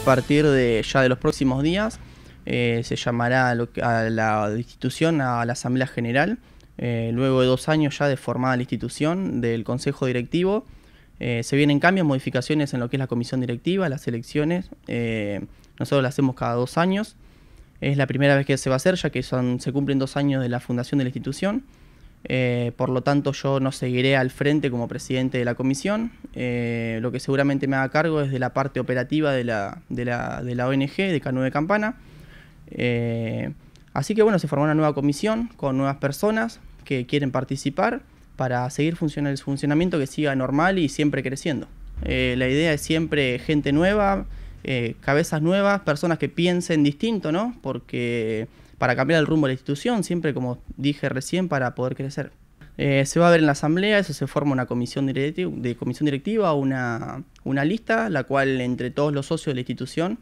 partir de ya de los próximos días eh, se llamará a, la institución, a la Asamblea General, eh, luego de dos años ya de formada la institución del Consejo Directivo. Eh, se vienen cambios, modificaciones en lo que es la comisión directiva, las elecciones. nosotros las hacemos cada dos años. Es la primera vez que se va a hacer, ya que se cumplen dos años de la fundación de la institución. Eh, por lo tanto, yo no seguiré al frente como presidente de la comisión. Eh, lo que seguramente me haga cargo es de la parte operativa de la, de la, ONG, de Canú de Campana. Eh, así que bueno, se formó una nueva comisión con nuevas personas que quieren participar para seguir funcionando el funcionamiento que siga normal y siempre creciendo. la idea es siempre gente nueva, cabezas nuevas, personas que piensen distinto, ¿no? Porque para cambiar el rumbo de la institución, siempre como dije recién, para poder crecer. Eh, se va a ver en la asamblea, eso se forma una comisión directiva, una, lista, la cual entre todos los socios de la institución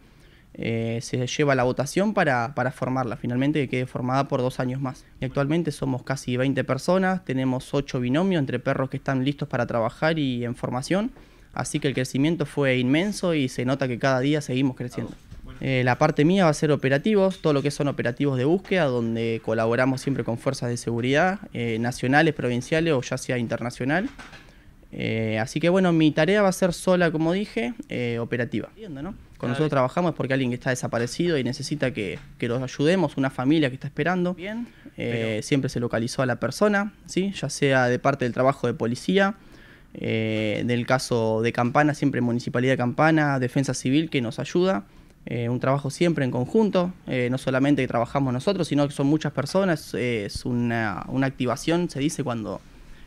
eh, se lleva la votación para, formarla, finalmente que quede formada por dos años más. Y actualmente somos casi 20 personas, tenemos 8 binomios entre perros que están listos para trabajar y en formación, así que el crecimiento fue inmenso y se nota que cada día seguimos creciendo. Eh, la parte mía va a ser operativos, todo lo que son operativos de búsqueda, donde colaboramos siempre con fuerzas de seguridad, eh, nacionales, provinciales o ya sea internacional. Eh, así que bueno, mi tarea va a ser sola, como dije, operativa. ¿no? nosotros trabajamos porque alguien que está desaparecido y necesita que, que los ayudemos, una familia que está esperando. Bien. Siempre se localizó a la persona, ¿sí? ya sea de parte del trabajo de policía, del caso de Campana, siempre Municipalidad de Campana, Defensa Civil que nos ayuda. Eh, un trabajo siempre en conjunto, eh, no solamente trabajamos nosotros, sino que son muchas personas, eh, es una, una, activación, se dice cuando,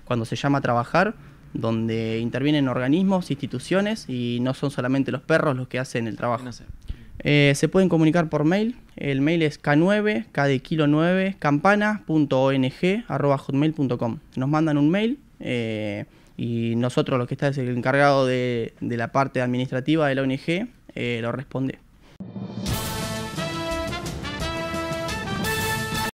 cuando se llama a trabajar, donde intervienen organismos, instituciones y no son solamente los perros los que hacen el trabajo. se pueden comunicar por mail, el mail es k9, k de kilo 9, campana.ong.hotmail.com. Nos mandan un mail y nosotros, los que está es el encargado de, de la parte administrativa de la ONG, lo responde.